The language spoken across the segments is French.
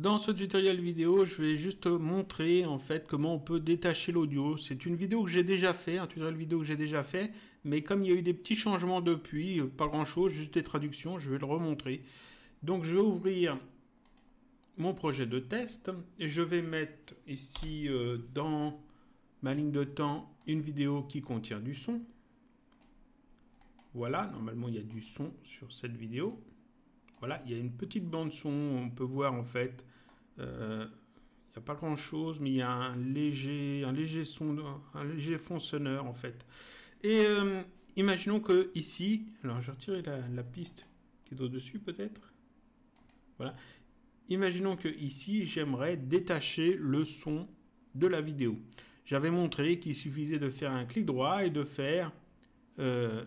Dans ce tutoriel vidéo, je vais juste montrer en fait comment on peut détacher l'audio. C'est une vidéo que j'ai déjà fait, un tutoriel vidéo que j'ai déjà fait, mais comme il y a eu des petits changements depuis, euh, pas grand chose, juste des traductions, je vais le remontrer. Donc je vais ouvrir mon projet de test et je vais mettre ici euh, dans ma ligne de temps une vidéo qui contient du son. Voilà, normalement il y a du son sur cette vidéo. Voilà, il y a une petite bande son, on peut voir en fait, euh, il n'y a pas grand chose, mais il y a un léger, un léger son, un léger fond sonore en fait. Et euh, imaginons que ici, alors je retirer la, piste qui est au-dessus peut-être. Voilà. Imaginons que ici, j'aimerais détacher le son de la vidéo. J'avais montré qu'il suffisait de faire un clic droit et de faire euh,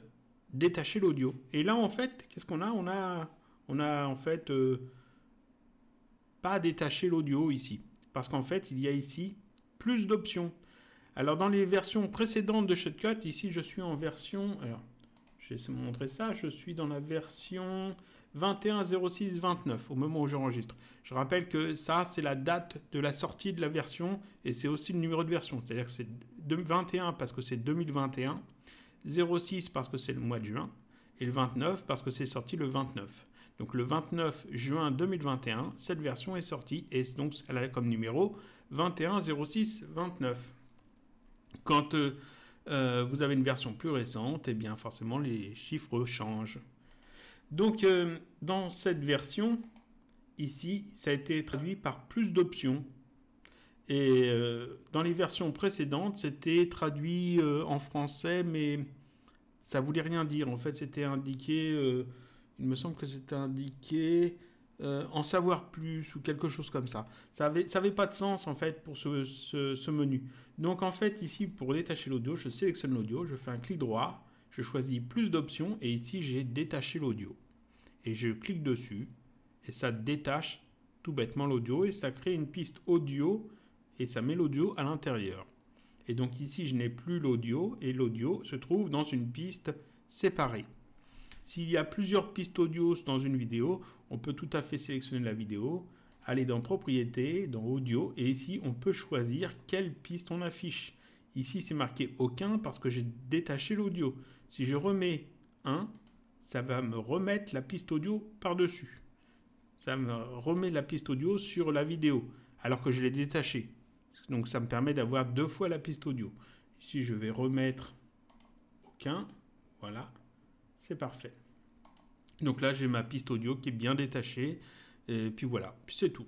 détacher l'audio. Et là, en fait, qu'est-ce qu'on a On a on a en fait euh, pas détaché l'audio ici. Parce qu'en fait, il y a ici plus d'options. Alors dans les versions précédentes de Shotcut, ici je suis en version... Alors, je vais vous montrer ça, je suis dans la version 21.06.29 au moment où j'enregistre. Je rappelle que ça, c'est la date de la sortie de la version et c'est aussi le numéro de version. C'est-à-dire que c'est 21 parce que c'est 2021, 06 parce que c'est le mois de juin et le 29 parce que c'est sorti le 29. Donc le 29 juin 2021, cette version est sortie et donc elle a comme numéro 210629. Quand euh, euh, vous avez une version plus récente, et eh bien forcément les chiffres changent. Donc euh, dans cette version, ici, ça a été traduit par plus d'options. Et dans les versions précédentes, c'était traduit en français, mais ça voulait rien dire. En fait, c'était indiqué il me semble que c'était indiqué euh, en savoir plus ou quelque chose comme ça. Ça n'avait pas de sens en fait pour ce menu. Donc en fait ici pour détacher l'audio, je sélectionne l'audio, je fais un clic droit, je choisis plus d'options et ici j'ai détaché l'audio. Et je clique dessus et ça détache tout bêtement l'audio et ça crée une piste audio et ça met l'audio à l'intérieur. Et donc ici je n'ai plus l'audio et l'audio se trouve dans une piste séparée. S'il y a plusieurs pistes audio dans une vidéo, on peut tout à fait sélectionner la vidéo, aller dans Propriétés, dans Audio, et ici on peut choisir quelle piste on affiche. Ici c'est marqué aucun parce que j'ai détaché l'audio. Si je remets 1, ça va me remettre la piste audio par-dessus. Ça me remet la piste audio sur la vidéo, alors que je l'ai détachée. Donc ça me permet d'avoir deux fois la piste audio. Ici je vais remettre aucun, voilà c'est parfait. Donc là, j'ai ma piste audio qui est bien détachée. Et puis voilà, c'est tout.